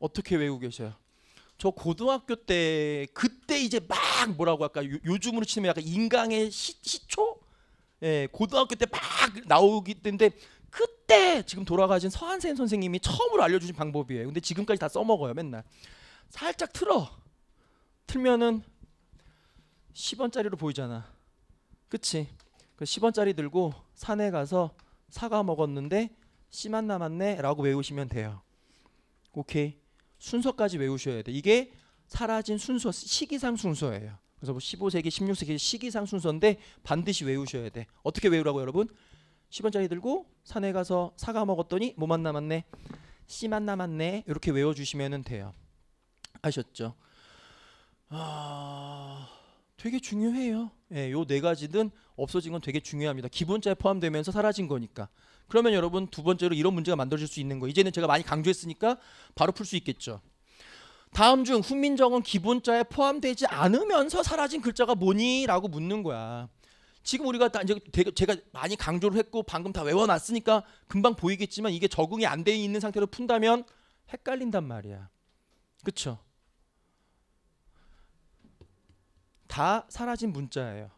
어떻게 외우고 계셔요? 저 고등학교 때 그때 이제 막 뭐라고 할까 요, 즘으로 치면 약간 인강의 시, 초 예, 고등학교 때 막 나오기 때인데 그때 지금 돌아가신 서한센 선생님이 처음으로 알려주신 방법이에요. 근데 지금까지 다 써먹어요 맨날. 살짝 틀어. 틀면은 10원짜리로 보이잖아. 그치? 그 10원짜리 들고 산에 가서 사과 먹었는데 씨만 남았네 라고 외우시면 돼요. 오케이. 순서까지 외우셔야 돼. 이게 사라진 순서, 시기상 순서예요. 그래서 뭐 15세기, 16세기 시기상 순서인데 반드시 외우셔야 돼. 어떻게 외우라고 여러분? 10원짜리 들고 산에 가서 사과 먹었더니 뭐만 남았네? 씨만 남았네. 이렇게 외워주시면 돼요. 아셨죠? 아, 되게 중요해요. 예, 요네 가지는 없어진 건 되게 중요합니다. 기본자에 포함되면서 사라진 거니까. 그러면 여러분 두 번째로 이런 문제가 만들어질 수 있는 거. 이제는 제가 많이 강조했으니까 바로 풀 수 있겠죠. 다음 중 훈민정음 기본자에 포함되지 않으면서 사라진 글자가 뭐니라고 묻는 거야. 지금 우리가 다 이제 제가 많이 강조를 했고 방금 다 외워놨으니까 금방 보이겠지만 이게 적응이 안 돼 있는 상태로 푼다면 헷갈린단 말이야. 그렇죠? 다 사라진 문자예요.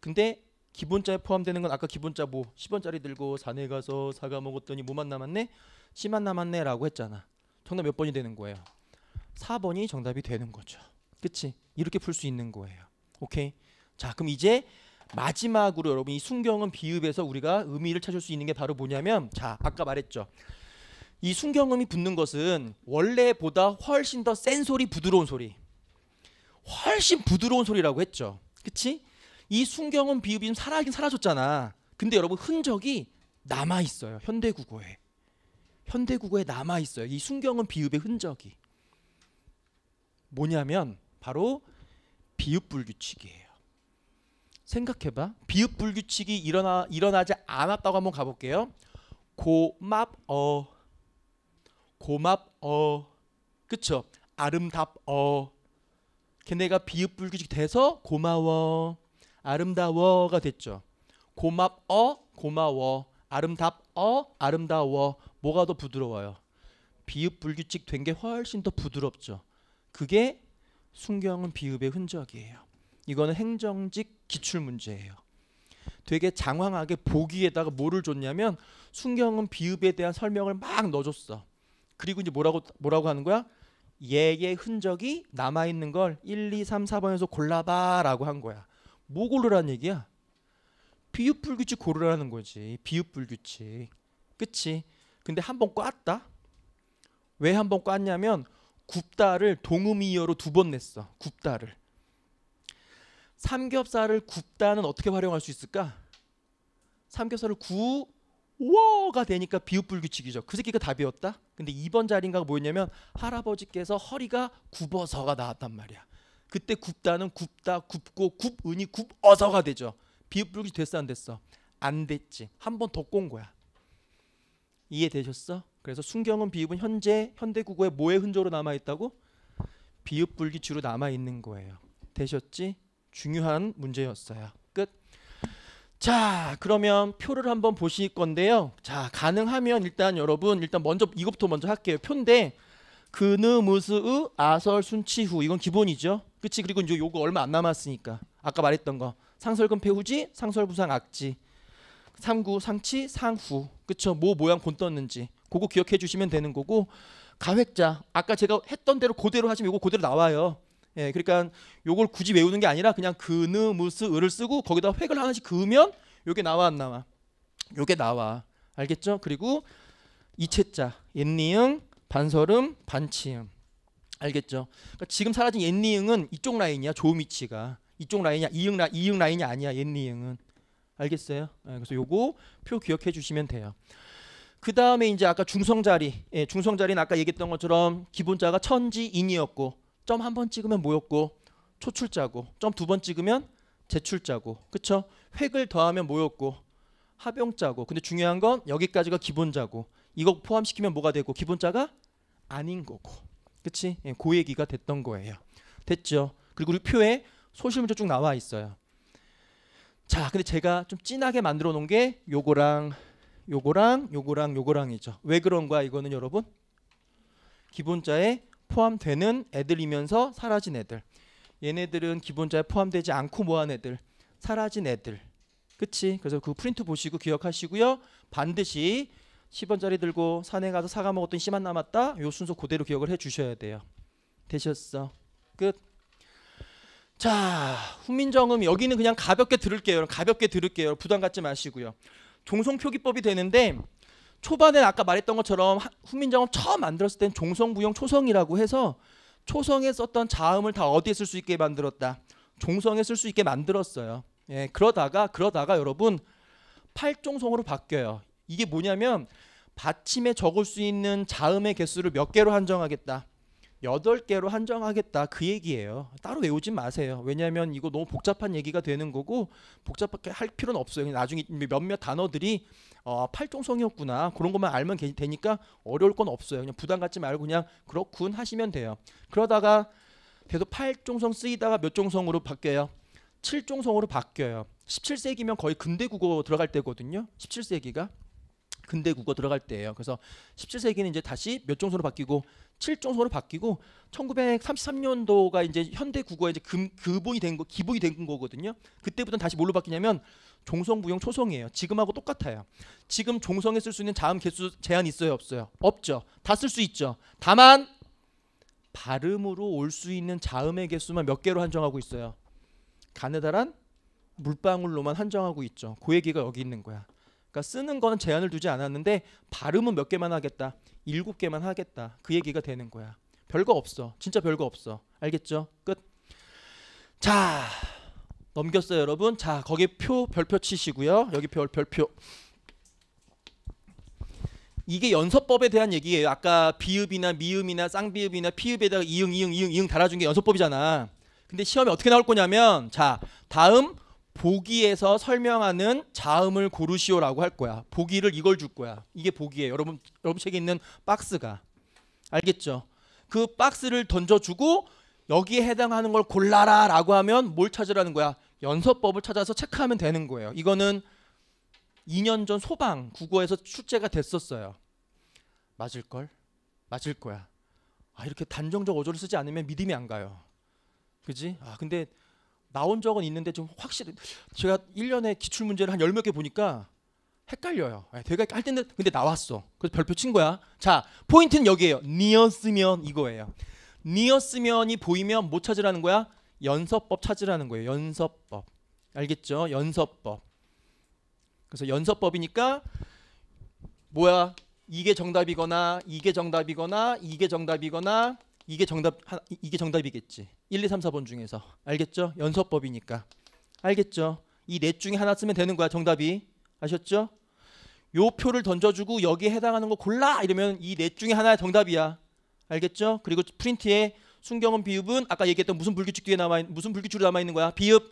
근데 기본자에 포함되는 건 아까 기본자 뭐 10원짜리 들고 산에 가서 사과 먹었더니 뭐만 남았네? 씨만 남았네 라고 했잖아. 정답 몇 번이 되는 거예요? 4번이 정답이 되는 거죠. 그치? 이렇게 풀 수 있는 거예요. 오케이? 자 그럼 이제 마지막으로 여러분 이 순경은 비읍에서 우리가 의미를 찾을 수 있는 게 바로 뭐냐면 자 아까 말했죠. 이 순경음이 붙는 것은 원래보다 훨씬 더 센 소리 부드러운 소리 훨씬 부드러운 소리라고 했죠. 그치? 이 순경은 비읍이 좀 살아긴 사라졌잖아. 근데 여러분 흔적이 남아 있어요. 현대 국어에. 현대 국어에 남아 있어요. 이 순경은 비읍의 흔적이. 뭐냐면 바로 비읍 불규칙이에요. 생각해봐. 비읍 불규칙이 일어나 일어나지 않았다고 한번 가볼게요. 고맙어, 고맙어, 그쵸? 아름답어. 걔네가 비읍 불규칙 돼서 고마워. 아름다워가 됐죠. 고맙어 고마워 아름답어 아름다워 뭐가 더 부드러워요. 비읍 불규칙 된 게 훨씬 더 부드럽죠. 그게 순경은 비읍의 흔적이에요. 이거는 행정직 기출 문제예요. 되게 장황하게 보기에다가 뭐를 줬냐면 순경은 비읍에 대한 설명을 막 넣어줬어. 그리고 이제 뭐라고 뭐라고 하는 거야? 얘의 흔적이 남아 있는 걸 1, 2, 3, 4번에서 골라봐라고 한 거야. 뭐 고르라는 얘기야? 비읍 불규칙 고르라는 거지. 비읍 불규칙. 그치? 근데 한번 꽈았다. 왜 한번 꽈냐면 굽다를 동음이어로 두 번 냈어. 굽다를. 삼겹살을 굽다는 어떻게 활용할 수 있을까? 삼겹살을 구 워가 되니까 비읍불규칙이죠. 그 새끼가 답이었다. 근데 2번 자리인가 가 뭐였냐면 할아버지께서 허리가 굽어서가 나왔단 말이야. 그때 굽다는 굽다 굽고 굽은이 굽어서가 되죠. 비읍불기 됐어 안 됐어? 안 됐지. 한 번 더 꼰 거야. 이해되셨어? 그래서 순경은 비읍은 현재 현대 국어의 뭐의 흔적으로 남아 있다고? 비읍불기주로 남아 있는 거예요. 되셨지? 중요한 문제였어요. 끝. 자, 그러면 표를 한번 보실 건데요. 자, 가능하면 일단 여러분 일단 먼저 이것부터 먼저 할게요. 표인데 그느 무스의 아설 순치후 이건 기본이죠. 그치 그리고 이제 요거 얼마 안 남았으니까 아까 말했던 거 상설금패 후지 상설부상 악지 상구 상치 상후 그쵸 뭐 모양 본 떴는지 그거 기억해 주시면 되는 거고 가획자 아까 제가 했던 대로 그대로 하시면 요거 그대로 나와요 예 그러니까 요걸 굳이 외우는 게 아니라 그냥 그느 무스 을을 쓰고 거기다 획을 하나씩 그으면 요게 나와 안 나와 요게 나와 알겠죠 그리고 이채자 옛니응 반설음 반치음 알겠죠? 그러니까 지금 사라진 옛니응은 이쪽 라인이야. 조미치가 이쪽 라인이야. 이응 라 이응 라인이 아니야. 옛니응은 알겠어요? 예, 그래서 요거 표 기억해 주시면 돼요. 그 다음에 이제 아까 중성자리, 예, 중성자리는 아까 얘기했던 것처럼 기본자가 천지인이었고 점 한 번 찍으면 뭐였고 초출자고 점 두 번 찍으면 제출자고 그쵸? 획을 더하면 뭐였고 합용자고 근데 중요한 건 여기까지가 기본자고 이거 포함시키면 뭐가 되고 기본자가 아닌 거고 그치? 예, 그 얘기가 됐던 거예요. 됐죠? 그리고 우리 표에 소실문자 쭉 나와 있어요. 자, 근데 제가 좀 진하게 만들어 놓은 게 요거랑 요거랑 요거랑 요거랑이죠. 왜 그런 거야? 이거는 여러분 기본자에 포함되는 애들이면서 사라진 애들. 얘네들은 기본자에 포함되지 않고 뭐한 애들, 사라진 애들. 그치? 그래서 그 프린트 보시고 기억하시고요. 반드시 10원짜리 들고 산에 가서 사과 먹었던 씨만 남았다. 요 순서 그대로 기억을 해 주셔야 돼요. 되셨어. 끝. 자, 훈민정음 여기는 그냥 가볍게 들을게요. 가볍게 들을게요. 부담 갖지 마시고요. 종성 표기법이 되는데 초반에 아까 말했던 것처럼 훈민정음 처음 만들었을 땐 종성, 부용, 초성이라고 해서 초성에 썼던 자음을 다 어디에 쓸 수 있게 만들었다. 종성에 쓸 수 있게 만들었어요. 예, 그러다가 그러다가 여러분 팔종성으로 바뀌어요. 이게 뭐냐면 받침에 적을 수 있는 자음의 개수를 몇 개로 한정하겠다. 8 개로 한정하겠다 그 얘기예요. 따로 외우지 마세요. 왜냐하면 이거 너무 복잡한 얘기가 되는 거고 복잡하게 할 필요는 없어요. 나중에 몇몇 단어들이 어, 팔종성이었구나 그런 것만 알면 되니까 어려울 건 없어요. 그냥 부담 갖지 말고 그냥 그렇군 하시면 돼요. 그러다가 계속 팔종성 쓰이다가 몇 종성으로 바뀌어요? 7종성으로 바뀌어요. 17세기면 거의 근대 국어 들어갈 때거든요. 17세기가 근대 국어 들어갈 때예요. 그래서 17세기는 이제 다시 몇 종소로 바뀌고 7종소로 바뀌고 1933년도가 이제 현대 국어의 이제 금, 근본이 된 거, 기본이 된 거거든요. 그때부터는 다시 뭘로 바뀌냐면 종성, 부용, 초성이에요. 지금하고 똑같아요. 지금 종성에 쓸 수 있는 자음 개수 제한 있어요, 없어요? 없죠. 다 쓸 수 있죠. 다만 발음으로 올 수 있는 자음의 개수만 몇 개로 한정하고 있어요. 가느다란 물방울로만 한정하고 있죠. 그 얘기가 여기 있는 거야. 그러니까 쓰는 거는 제한을 두지 않았는데 발음은 몇 개만 하겠다. 일곱 개만 하겠다. 그 얘기가 되는 거야. 별거 없어. 진짜 별거 없어. 알겠죠? 끝. 자, 넘겼어요, 여러분. 자, 거기 표 별표 치시고요. 여기 별 별표. 이게 연서법에 대한 얘기예요. 아까 비읍이나 미음이나 쌍비읍이나 피읍에다가 이응 이응 이응 이응 달아준 게 연서법이잖아. 근데 시험에 어떻게 나올 거냐면 자, 다음 보기에서 설명하는 자음을 고르시오라고 할 거야. 보기를 이걸 줄 거야. 이게 보기에 여러분 여러분 책에 있는 박스가 알겠죠? 그 박스를 던져주고 여기에 해당하는 걸 골라라라고 하면 뭘 찾으라는 거야? 연서법을 찾아서 체크하면 되는 거예요. 이거는 2년 전 소방 국어에서 출제가 됐었어요. 맞을 걸? 맞을 거야. 아 이렇게 단정적 어조를 쓰지 않으면 믿음이 안 가요. 그지? 아 근데 나온 적은 있는데 좀 확실히 제가 1년에 기출 문제를 한1 0몇개 보니까 헷갈려요. 예, 되게 할 텐데 근데 나왔어. 그래서 별표 친 거야. 자, 포인트는 여기에요. 니었으면 이거예요. 니었으면이 보이면 못 찾으라는 거야. 연서법 찾으라는 거예요. 연서법. 알겠죠? 연서법. 그래서 연서법이니까 뭐야? 이게 정답이거나 이게 정답이거나 이게 정답이거나 이게 정답 이게 정답이겠지. 1, 2, 3, 4번 중에서 알겠죠? 연서법이니까 알겠죠? 이 넷 중에 하나 쓰면 되는 거야. 정답이 아셨죠? 요 표를 던져주고 여기에 해당하는 거 골라 이러면 이 넷 중에 하나의 정답이야. 알겠죠? 그리고 프린트에 순경은 비읍은 아까 얘기했던 무슨 불규칙 뒤에 남아 무슨 불규칙으로 남아 있는 거야? 비읍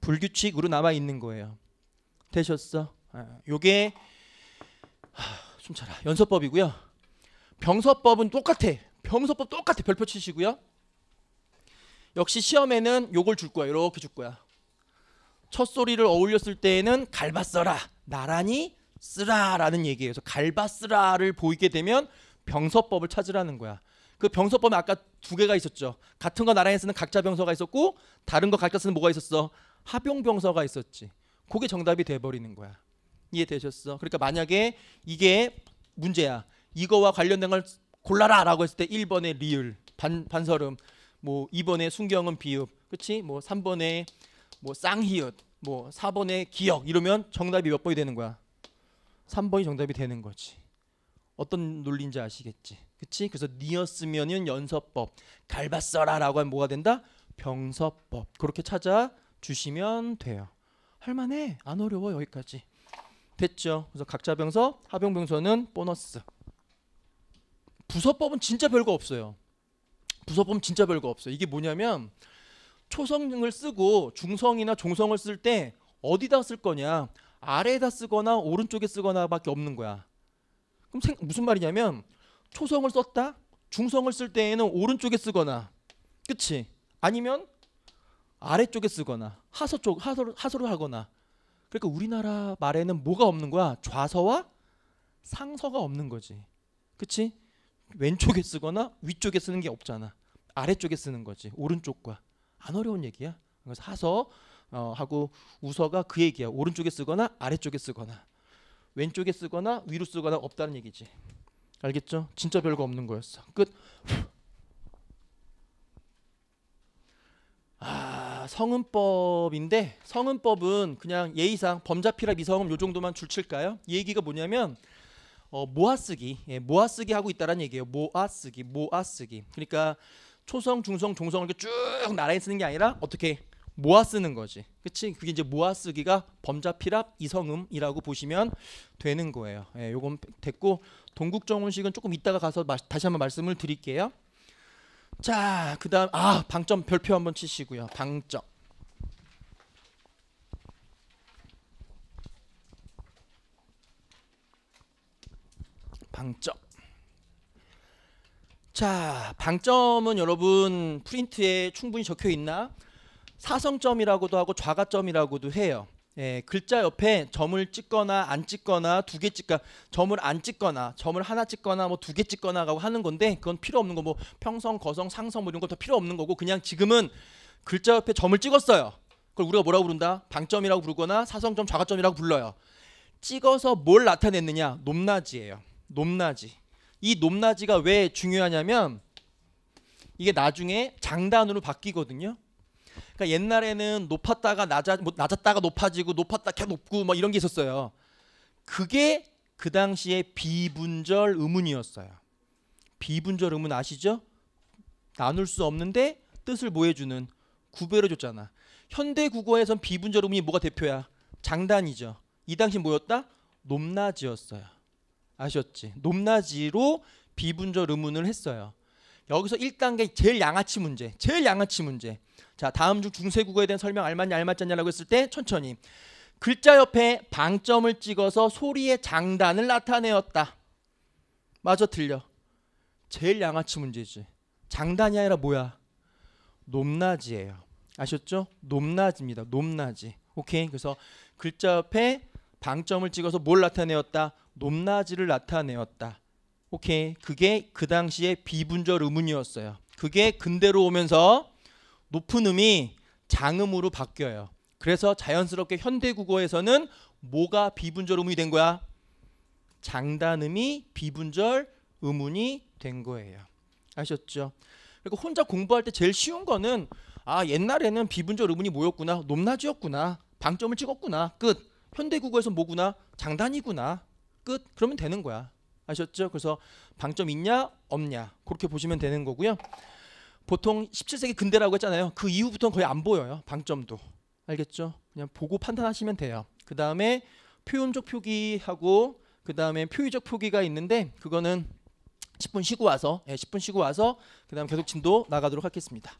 불규칙으로 남아 있는 거예요. 되셨어? 아, 요게 하, 숨차라 연서법이고요. 병서법은 똑같아. 병소법 똑같아 별표 치시고요. 역시 시험에는 요걸 줄 거야. 이렇게 줄 거야. 첫 소리를 어울렸을 때에는 갈바써라 나란히 쓰라라는 얘기예요. 그래서 갈바쓰라를 보이게 되면 병서법을 찾으라는 거야. 그 병서법에 아까 두 개가 있었죠. 같은 거 나란히 쓰는 각자 병서가 있었고 다른 거 각자 쓰는 뭐가 있었어? 합용 병서가 있었지. 그게 정답이 돼버리는 거야. 이해되셨어? 그러니까 만약에 이게 문제야. 이거와 관련된 걸 골라라 라고 했을 때1번의 리을 반, 반설음 뭐2번의 순경은 비읍 그렇지 뭐3번의뭐쌍히읗뭐4번의기역 이러면 정답이 몇 번이 되는 거야 3번이 정답이 되는 거지 어떤 논리인지 아시겠지 그치 그래서 니었으면은 연서법 갈바써라 라고 하면 뭐가 된다 병서법 그렇게 찾아 주시면 돼요 할만해 안 어려워 여기까지 됐죠 그래서 각자 병서 하병 병서는 보너스 부서법은 진짜 별거 없어요. 부서법은 진짜 별거 없어요. 이게 뭐냐면 초성을 쓰고 중성이나 종성을 쓸 때 어디다 쓸 거냐 아래에다 쓰거나 오른쪽에 쓰거나밖에 없는 거야. 그럼 생, 무슨 말이냐면 초성을 썼다 중성을 쓸 때에는 오른쪽에 쓰거나 그치 아니면 아래쪽에 쓰거나 하서 쪽하서 하서로 하거나 그러니까 우리나라 말에는 뭐가 없는 거야 좌서와 상서가 없는 거지 그치 왼쪽에 쓰거나 위쪽에 쓰는 게 없잖아. 아래쪽에 쓰는 거지. 오른쪽과. 안 어려운 얘기야. 그래서 하서 어, 하고 우서가 그 얘기야. 오른쪽에 쓰거나 아래쪽에 쓰거나 왼쪽에 쓰거나 위로 쓰거나 없다는 얘기지. 알겠죠? 진짜 별거 없는 거였어. 끝. 아 성은법인데 성은법은 그냥 예의상 범자피라 미성음 요 정도만 줄칠까요? 얘기가 뭐냐면 어, 모아쓰기, 예, 모아쓰기 하고 있다라는 얘기예요. 모아쓰기, 모아쓰기. 그러니까 초성, 중성, 종성 이렇게 쭉 나란히 쓰는 게 아니라 어떻게 모아 쓰는 거지. 그치? 그게 이제 모아 쓰기가 범자필압 이성음이라고 보시면 되는 거예요. 예, 요건 됐고 동국정원식은 조금 이따가 가서 마, 다시 한번 말씀을 드릴게요. 자, 그다음 아, 방점 별표 한번 치시고요. 방점. 방점. 자, 방점은 여러분 프린트에 충분히 적혀 있나? 사성점이라고도 하고 좌가점이라고도 해요. 예, 글자 옆에 점을 찍거나 안 찍거나 두 개 찍거나 그러니까 점을 안 찍거나 점을 하나 찍거나 뭐 두 개 찍거나 하고 하는 건데 그건 필요 없는 거 뭐 평성, 거성, 상성 뭐 이런 거 다 필요 없는 거고 그냥 지금은 글자 옆에 점을 찍었어요. 그걸 우리가 뭐라고 부른다? 방점이라고 부르거나 사성점, 좌가점이라고 불러요. 찍어서 뭘 나타냈느냐? 높낮이에요 높낮이. 이 높낮이가 왜 중요하냐면 이게 나중에 장단으로 바뀌거든요. 그러니까 옛날에는 높았다가 낮아 뭐 낮았다가 높아지고 높았다 계속 높고 막 뭐 이런 게 있었어요. 그게 그 당시에 비분절 의문이었어요. 비분절 의문 아시죠? 나눌 수 없는데 뜻을 뭐해 주는 구별해 줬잖아. 현대 국어에선 비분절 의문이 뭐가 대표야? 장단이죠. 이 당시 뭐였다? 높낮이였어요. 아셨지? 높낮이로 비분절 의문을 했어요. 여기서 1단계 제일 양아치 문제. 제일 양아치 문제. 자, 다음 중 중세 국어에 대한 설명 알맞냐 알맞잖냐라고 했을 때 천천히 글자 옆에 방점을 찍어서 소리의 장단을 나타내었다. 맞아 틀려. 제일 양아치 문제지. 장단이 아니라 뭐야? 높낮이에요 아셨죠? 높낮입니다 높낮이. 오케이. 그래서 글자 옆에 방점을 찍어서 뭘 나타내었다? 높낮이를 나타내었다. 오케이. 그게 그당시에 비분절 음운이었어요. 그게 근대로 오면서 높은 음이 장음으로 바뀌어요. 그래서 자연스럽게 현대 국어에서는 뭐가 비분절 음운이 된 거야? 장단음이 비분절 음운이 된 거예요. 아셨죠? 그리고 혼자 공부할 때 제일 쉬운 거는 아 옛날에는 비분절 음운이 뭐였구나 높낮이였구나 방점을 찍었구나 끝 현대 국어에서 뭐구나 장단이구나 끝. 그러면 되는 거야. 아셨죠? 그래서 방점 있냐 없냐 그렇게 보시면 되는 거고요. 보통 17세기 근대라고 했잖아요. 그 이후부터는 거의 안 보여요. 방점도 알겠죠? 그냥 보고 판단하시면 돼요. 그 다음에 표현적 표기하고 그 다음에 표의적 표기가 있는데 그거는 10분 쉬고 와서 예, 10분 쉬고 와서 그 다음 계속 진도 나가도록 하겠습니다.